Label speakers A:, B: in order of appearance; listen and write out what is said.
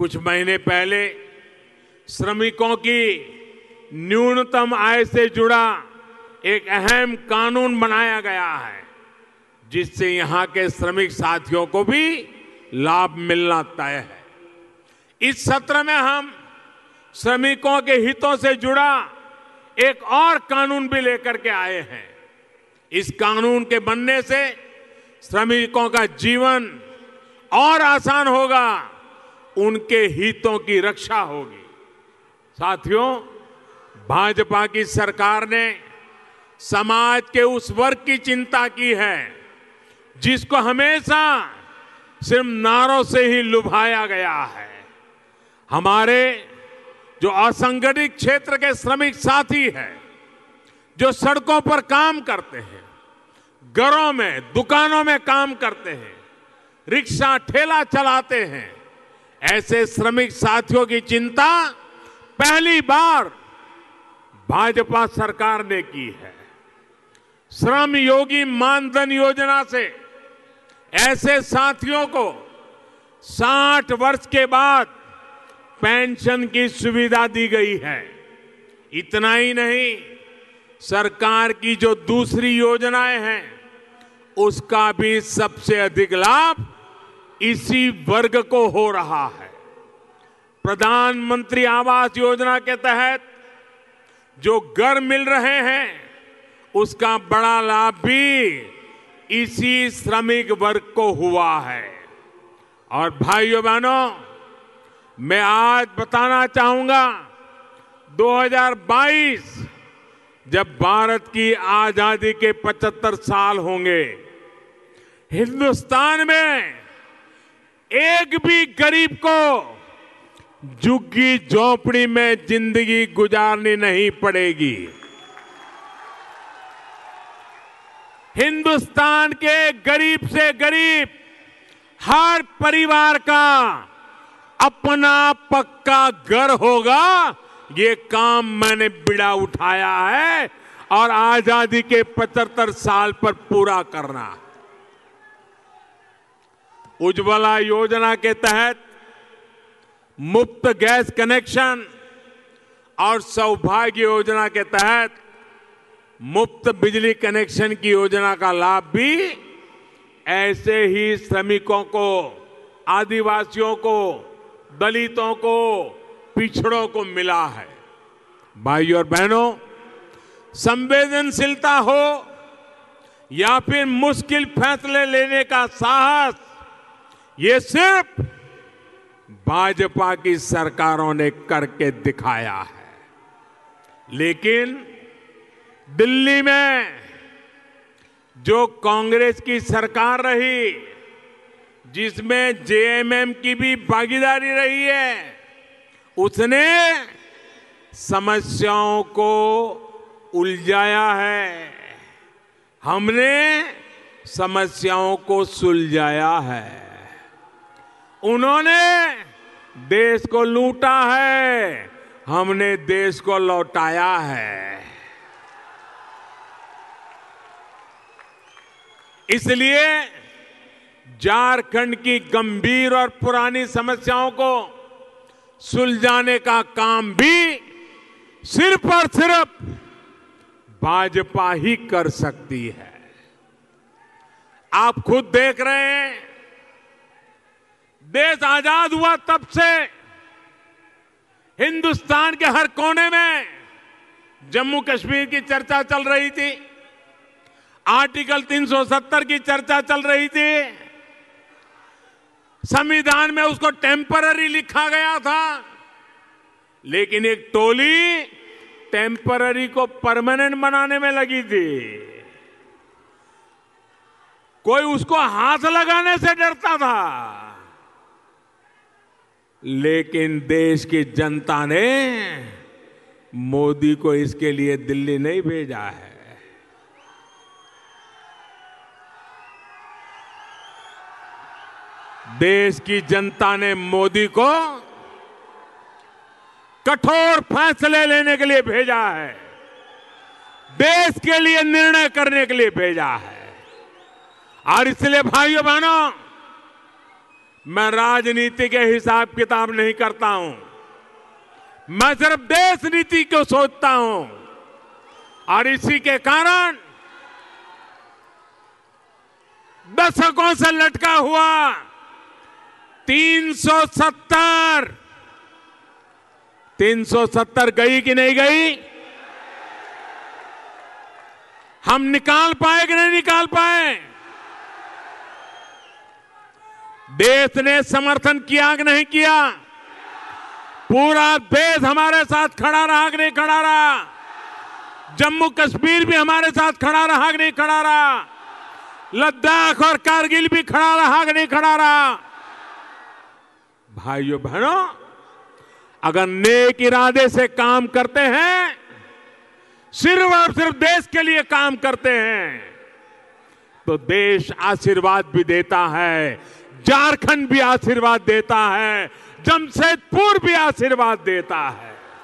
A: कुछ महीने पहले श्रमिकों की न्यूनतम आय से जुड़ा एक अहम कानून बनाया गया है जिससे यहां के श्रमिक साथियों को भी लाभ मिलना तय है इस सत्र में हम श्रमिकों के हितों से जुड़ा एक और कानून भी लेकर के आए हैं इस कानून के बनने से श्रमिकों का जीवन और आसान होगा उनके हितों की रक्षा होगी साथियों भाजपा की सरकार ने समाज के उस वर्ग की चिंता की है जिसको हमेशा सिर्फ नारों से ही लुभाया गया है हमारे जो असंगठित क्षेत्र के श्रमिक साथी हैं जो सड़कों पर काम करते हैं घरों में दुकानों में काम करते हैं रिक्शा ठेला चलाते हैं ऐसे श्रमिक साथियों की चिंता पहली बार भाजपा सरकार ने की है श्रम योगी मानधन योजना से ऐसे साथियों को 60 वर्ष के बाद पेंशन की सुविधा दी गई है इतना ही नहीं सरकार की जो दूसरी योजनाएं हैं उसका भी सबसे अधिक लाभ इसी वर्ग को हो रहा है प्रधानमंत्री आवास योजना के तहत जो घर मिल रहे हैं उसका बड़ा लाभ भी इसी श्रमिक वर्ग को हुआ है और भाइयों बहनों मैं आज बताना चाहूंगा 2022 जब भारत की आजादी के 75 साल होंगे हिंदुस्तान में एक भी गरीब को झुग्गी झोपड़ी में जिंदगी गुजारनी नहीं पड़ेगी हिंदुस्तान के गरीब से गरीब हर परिवार का अपना पक्का घर होगा ये काम मैंने बिड़ा उठाया है और आजादी के पचहत्तर साल पर पूरा करना है उज्ज्वला योजना के तहत मुफ्त गैस कनेक्शन और सौभाग्य योजना के तहत मुफ्त बिजली कनेक्शन की योजना का लाभ भी ऐसे ही श्रमिकों को आदिवासियों को दलितों को पिछड़ों को मिला है भाइयों और बहनों संवेदनशीलता हो या फिर मुश्किल फैसले लेने का साहस ये सिर्फ भाजपा की सरकारों ने करके दिखाया है लेकिन दिल्ली में जो कांग्रेस की सरकार रही जिसमें जेएमएम की भी भागीदारी रही है उसने समस्याओं को उलझाया है हमने समस्याओं को सुलझाया है उन्होंने देश को लूटा है हमने देश को लौटाया है इसलिए झारखंड की गंभीर और पुरानी समस्याओं को सुलझाने का काम भी सिर्फ और सिर्फ भाजपा ही कर सकती है आप खुद देख रहे हैं देश आजाद हुआ तब से हिंदुस्तान के हर कोने में जम्मू कश्मीर की चर्चा चल रही थी आर्टिकल 370 की चर्चा चल रही थी संविधान में उसको टेम्पररी लिखा गया था लेकिन एक टोली टेम्पररी को परमानेंट बनाने में लगी थी कोई उसको हाथ लगाने से डरता था लेकिन देश की जनता ने मोदी को इसके लिए दिल्ली नहीं भेजा है देश की जनता ने मोदी को कठोर फैसले लेने के लिए भेजा है देश के लिए निर्णय करने के लिए भेजा है और इसलिए भाइयों बहनों मैं राजनीति के हिसाब किताब नहीं करता हूं मैं सिर्फ देश नीति को सोचता हूं और इसी के कारण दशकों से लटका हुआ 370 370 गई कि नहीं गई हम निकाल पाए कि नहीं निकाल पाए देश ने समर्थन किया कि नहीं किया पूरा देश हमारे साथ खड़ा रहा कि नहीं खड़ा रहा जम्मू कश्मीर भी हमारे साथ खड़ा रहा कि नहीं खड़ा रहा लद्दाख और कारगिल भी खड़ा रहा कि नहीं खड़ा रहा भाइयों बहनों अगर नेक इरादे से काम करते हैं सिर्फ और सिर्फ देश के लिए काम करते हैं तो देश आशीर्वाद भी देता है झारखंड भी आशीर्वाद देता है जमशेदपुर भी आशीर्वाद देता है